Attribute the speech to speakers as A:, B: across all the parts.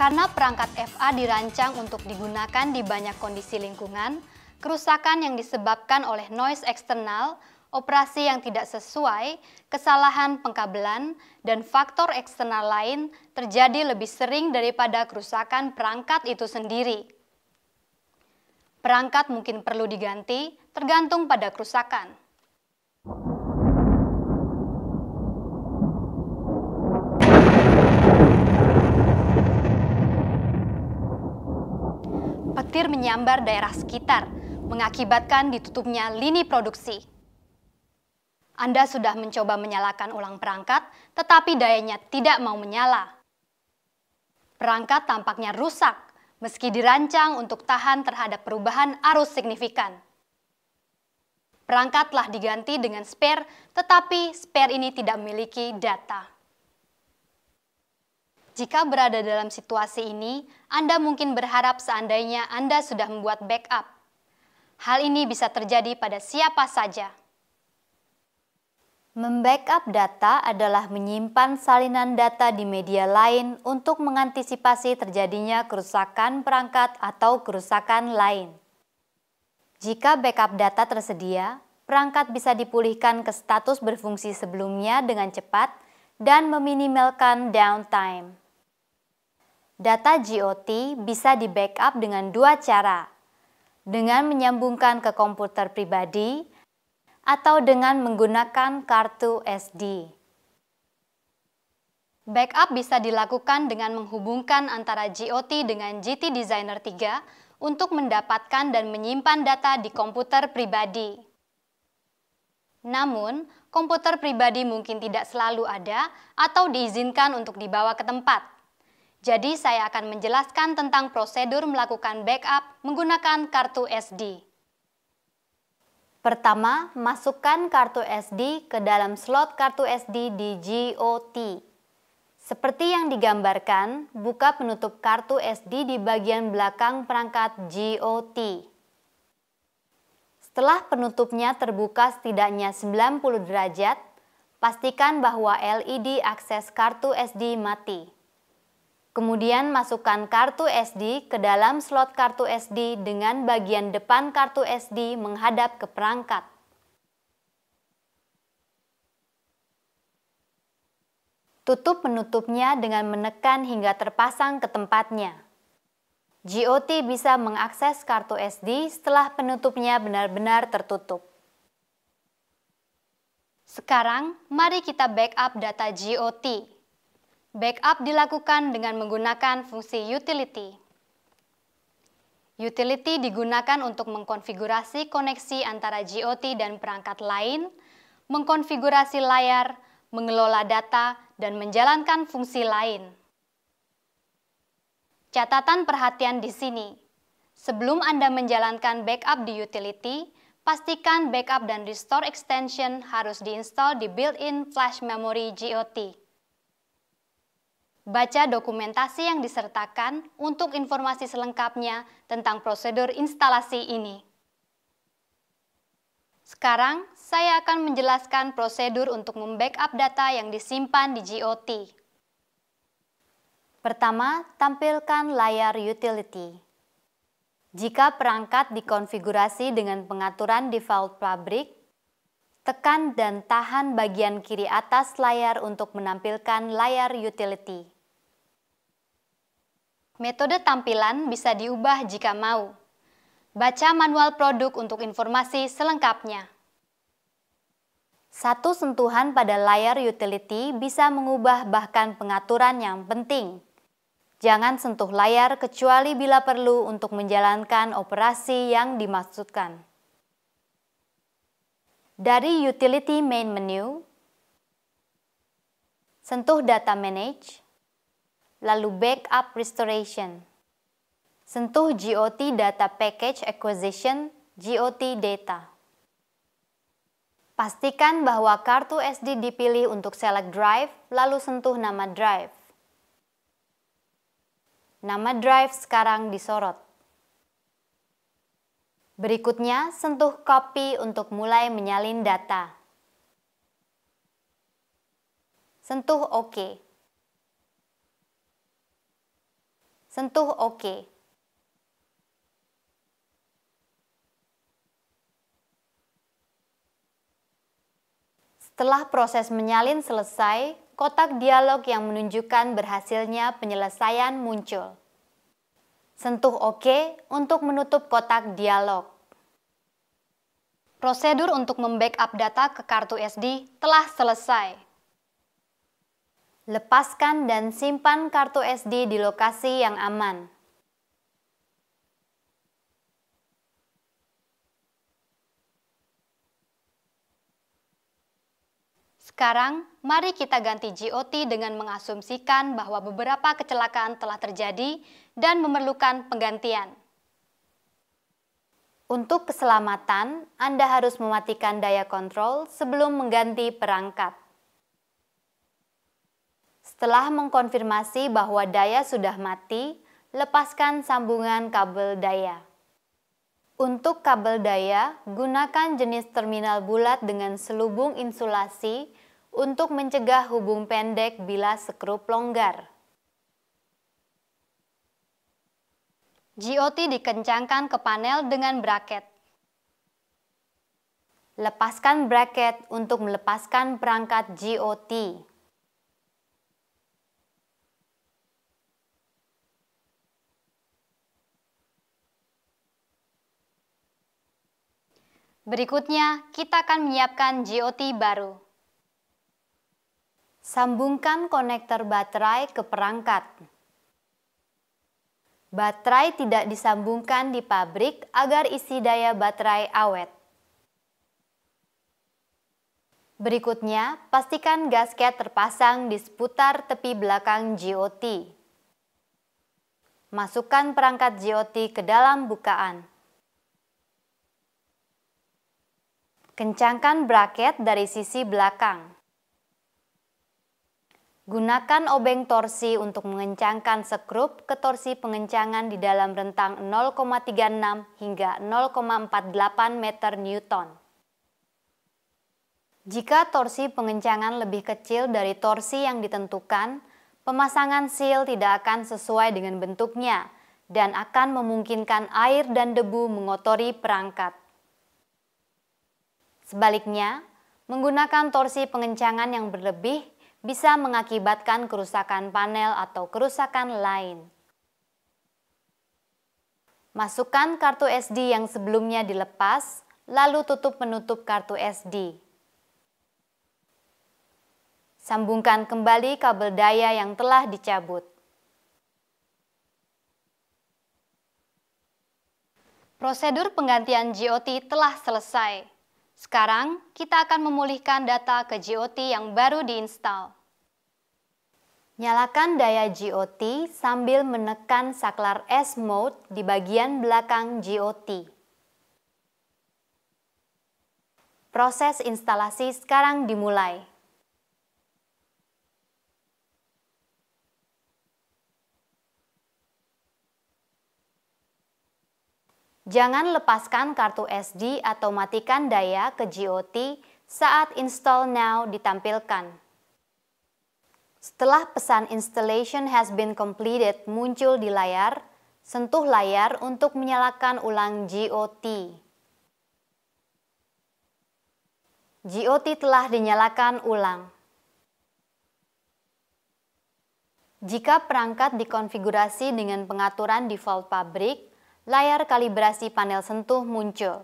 A: Karena perangkat FA dirancang untuk digunakan di banyak kondisi lingkungan, kerusakan yang disebabkan oleh noise eksternal, operasi yang tidak sesuai, kesalahan pengkabelan, dan faktor eksternal lain terjadi lebih sering daripada kerusakan perangkat itu sendiri. Perangkat mungkin perlu diganti tergantung pada kerusakan. hampir menyambar daerah sekitar, mengakibatkan ditutupnya lini produksi. Anda sudah mencoba menyalakan ulang perangkat, tetapi dayanya tidak mau menyala. Perangkat tampaknya rusak, meski dirancang untuk tahan terhadap perubahan arus signifikan. Perangkat telah diganti dengan spare, tetapi spare ini tidak memiliki data. Jika berada dalam situasi ini, Anda mungkin berharap seandainya Anda sudah membuat backup. Hal ini bisa terjadi pada siapa saja. Membackup data adalah menyimpan salinan data di media lain untuk mengantisipasi terjadinya kerusakan perangkat atau kerusakan lain. Jika backup data tersedia, perangkat bisa dipulihkan ke status berfungsi sebelumnya dengan cepat dan meminimalkan downtime. Data GOT bisa di-backup dengan dua cara, dengan menyambungkan ke komputer pribadi atau dengan menggunakan kartu SD. Backup bisa dilakukan dengan menghubungkan antara GOT dengan GT Designer 3 untuk mendapatkan dan menyimpan data di komputer pribadi. Namun, komputer pribadi mungkin tidak selalu ada atau diizinkan untuk dibawa ke tempat. Jadi saya akan menjelaskan tentang prosedur melakukan backup menggunakan kartu SD. Pertama, masukkan kartu SD ke dalam slot kartu SD di GOT. Seperti yang digambarkan, buka penutup kartu SD di bagian belakang perangkat GOT. Setelah penutupnya terbuka setidaknya 90 derajat, pastikan bahwa LED akses kartu SD mati. Kemudian masukkan kartu SD ke dalam slot kartu SD dengan bagian depan kartu SD menghadap ke perangkat. Tutup penutupnya dengan menekan hingga terpasang ke tempatnya. GOT bisa mengakses kartu SD setelah penutupnya benar-benar tertutup. Sekarang, mari kita backup data GOT. Backup dilakukan dengan menggunakan fungsi utility. Utility digunakan untuk mengkonfigurasi koneksi antara GOT dan perangkat lain, mengkonfigurasi layar, mengelola data, dan menjalankan fungsi lain. Catatan perhatian di sini. Sebelum Anda menjalankan backup di utility, pastikan backup dan restore extension harus diinstal di built-in flash memory GOT. Baca dokumentasi yang disertakan untuk informasi selengkapnya tentang prosedur instalasi ini. Sekarang, saya akan menjelaskan prosedur untuk membackup data yang disimpan di GOT. Pertama, tampilkan layar utility. Jika perangkat dikonfigurasi dengan pengaturan default pabrik, tekan dan tahan bagian kiri atas layar untuk menampilkan layar utility. Metode tampilan bisa diubah jika mau. Baca manual produk untuk informasi selengkapnya. Satu sentuhan pada layar utility bisa mengubah bahkan pengaturan yang penting. Jangan sentuh layar kecuali bila perlu untuk menjalankan operasi yang dimaksudkan. Dari Utility Main Menu, sentuh Data Manage, lalu Backup Restoration. Sentuh GOT Data Package Acquisition, GOT Data. Pastikan bahwa kartu SD dipilih untuk select drive, lalu sentuh nama drive. Nama drive sekarang disorot. Berikutnya, sentuh copy untuk mulai menyalin data. Sentuh OK. Sentuh OK. Setelah proses menyalin selesai, kotak dialog yang menunjukkan berhasilnya penyelesaian muncul. Sentuh OK untuk menutup kotak dialog. Prosedur untuk membackup data ke kartu SD telah selesai. Lepaskan dan simpan kartu SD di lokasi yang aman. Sekarang, mari kita ganti GOT dengan mengasumsikan bahwa beberapa kecelakaan telah terjadi dan memerlukan penggantian. Untuk keselamatan, Anda harus mematikan daya kontrol sebelum mengganti perangkat. Setelah mengkonfirmasi bahwa daya sudah mati, lepaskan sambungan kabel daya. Untuk kabel daya, gunakan jenis terminal bulat dengan selubung insulasi untuk mencegah hubung pendek bila sekrup longgar. GOT dikencangkan ke panel dengan bracket. Lepaskan bracket untuk melepaskan perangkat GOT. Berikutnya, kita akan menyiapkan GOT baru. Sambungkan konektor baterai ke perangkat. Baterai tidak disambungkan di pabrik agar isi daya baterai awet. Berikutnya, pastikan gasket terpasang di seputar tepi belakang GOT. Masukkan perangkat GOT ke dalam bukaan. Kencangkan braket dari sisi belakang. Gunakan obeng torsi untuk mengencangkan sekrup ke torsi pengencangan di dalam rentang 0,36 hingga 0,48 meter Newton. Jika torsi pengencangan lebih kecil dari torsi yang ditentukan, pemasangan seal tidak akan sesuai dengan bentuknya dan akan memungkinkan air dan debu mengotori perangkat. Sebaliknya, menggunakan torsi pengencangan yang berlebih bisa mengakibatkan kerusakan panel atau kerusakan lain. Masukkan kartu SD yang sebelumnya dilepas, lalu tutup menutup kartu SD. Sambungkan kembali kabel daya yang telah dicabut. Prosedur penggantian GOT telah selesai. Sekarang, kita akan memulihkan data ke GOT yang baru diinstal. Nyalakan daya GOT sambil menekan saklar S mode di bagian belakang GOT. Proses instalasi sekarang dimulai. Jangan lepaskan kartu SD atau matikan daya ke GOT saat Install Now ditampilkan. Setelah pesan Installation has been completed muncul di layar, sentuh layar untuk menyalakan ulang GOT. GOT telah dinyalakan ulang. Jika perangkat dikonfigurasi dengan pengaturan default pabrik, layar kalibrasi panel sentuh muncul.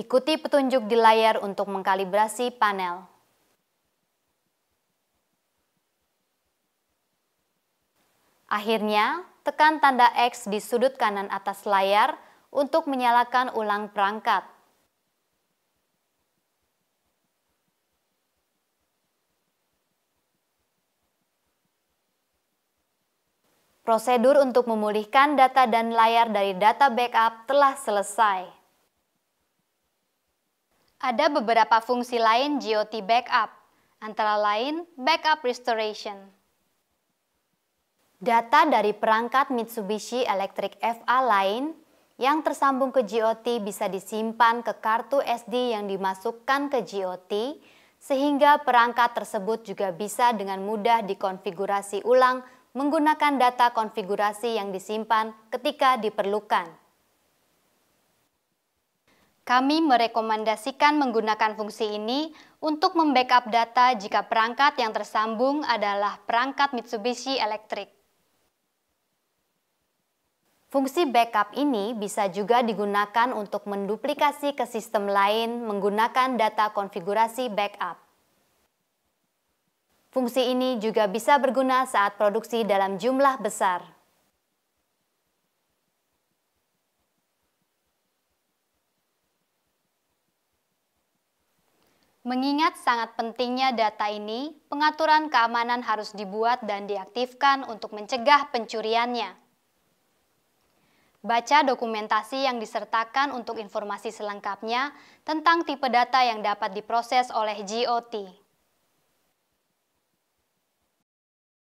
A: Ikuti petunjuk di layar untuk mengkalibrasi panel. Akhirnya, tekan tanda X di sudut kanan atas layar untuk menyalakan ulang perangkat. Prosedur untuk memulihkan data dan layar dari data backup telah selesai. Ada beberapa fungsi lain GOT backup, antara lain backup restoration. Data dari perangkat Mitsubishi Electric FA lain yang tersambung ke GOT bisa disimpan ke kartu SD yang dimasukkan ke GOT sehingga perangkat tersebut juga bisa dengan mudah dikonfigurasi ulang menggunakan data konfigurasi yang disimpan ketika diperlukan. Kami merekomendasikan menggunakan fungsi ini untuk membackup data jika perangkat yang tersambung adalah perangkat Mitsubishi Electric. Fungsi backup ini bisa juga digunakan untuk menduplikasi ke sistem lain menggunakan data konfigurasi backup. Fungsi ini juga bisa berguna saat produksi dalam jumlah besar. Mengingat sangat pentingnya data ini, pengaturan keamanan harus dibuat dan diaktifkan untuk mencegah pencuriannya. Baca dokumentasi yang disertakan untuk informasi selengkapnya tentang tipe data yang dapat diproses oleh GOT.